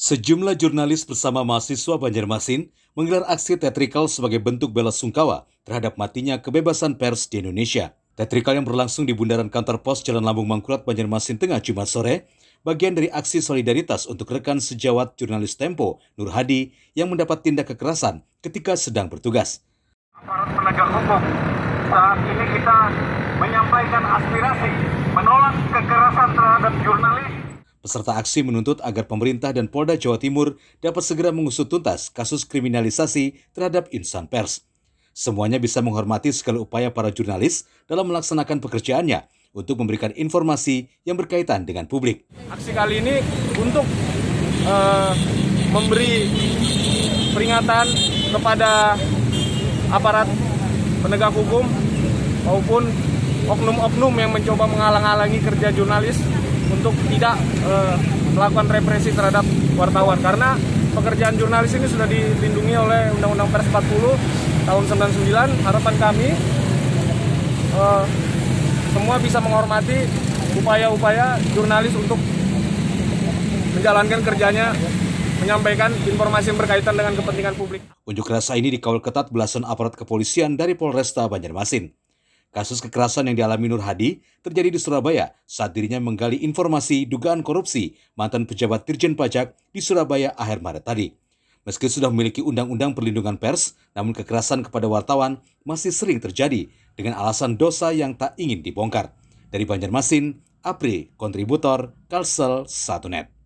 Sejumlah jurnalis bersama mahasiswa Banjarmasin menggelar aksi teatrikal sebagai bentuk bela sungkawa terhadap matinya kebebasan pers di Indonesia. Teatrikal yang berlangsung di bundaran kantor pos Jalan Lambung Mangkurat Banjarmasin Tengah Jumat sore bagian dari aksi solidaritas untuk rekan sejawat jurnalis Tempo, Nur Hadi, yang mendapat tindak kekerasan ketika sedang bertugas. Aparat penegak hukum, saat ini kita menyampaikan aspirasi menolak kekerasan terhadap jurnalis Peserta aksi menuntut agar pemerintah dan Polda Jawa Timur dapat segera mengusut tuntas kasus kriminalisasi terhadap insan pers. Semuanya bisa menghormati segala upaya para jurnalis dalam melaksanakan pekerjaannya untuk memberikan informasi yang berkaitan dengan publik. Aksi kali ini untuk uh, memberi peringatan kepada aparat penegak hukum maupun oknum-oknum yang mencoba menghalang-halangi kerja jurnalis untuk tidak uh, melakukan represi terhadap wartawan karena pekerjaan jurnalis ini sudah dilindungi oleh Undang-Undang Pers 40 tahun 99 harapan kami uh, semua bisa menghormati upaya-upaya jurnalis untuk menjalankan kerjanya menyampaikan informasi yang berkaitan dengan kepentingan publik. Unjuk rasa ini dikawal ketat belasan aparat kepolisian dari Polresta Banjarmasin. Kasus kekerasan yang dialami Nur Hadi terjadi di Surabaya saat dirinya menggali informasi dugaan korupsi mantan pejabat Dirjen Pajak di Surabaya akhir Maret tadi. Meski sudah memiliki undang-undang perlindungan pers, namun kekerasan kepada wartawan masih sering terjadi dengan alasan dosa yang tak ingin dibongkar. Dari Banjarmasin, Apri, kontributor Kalsel Satunet.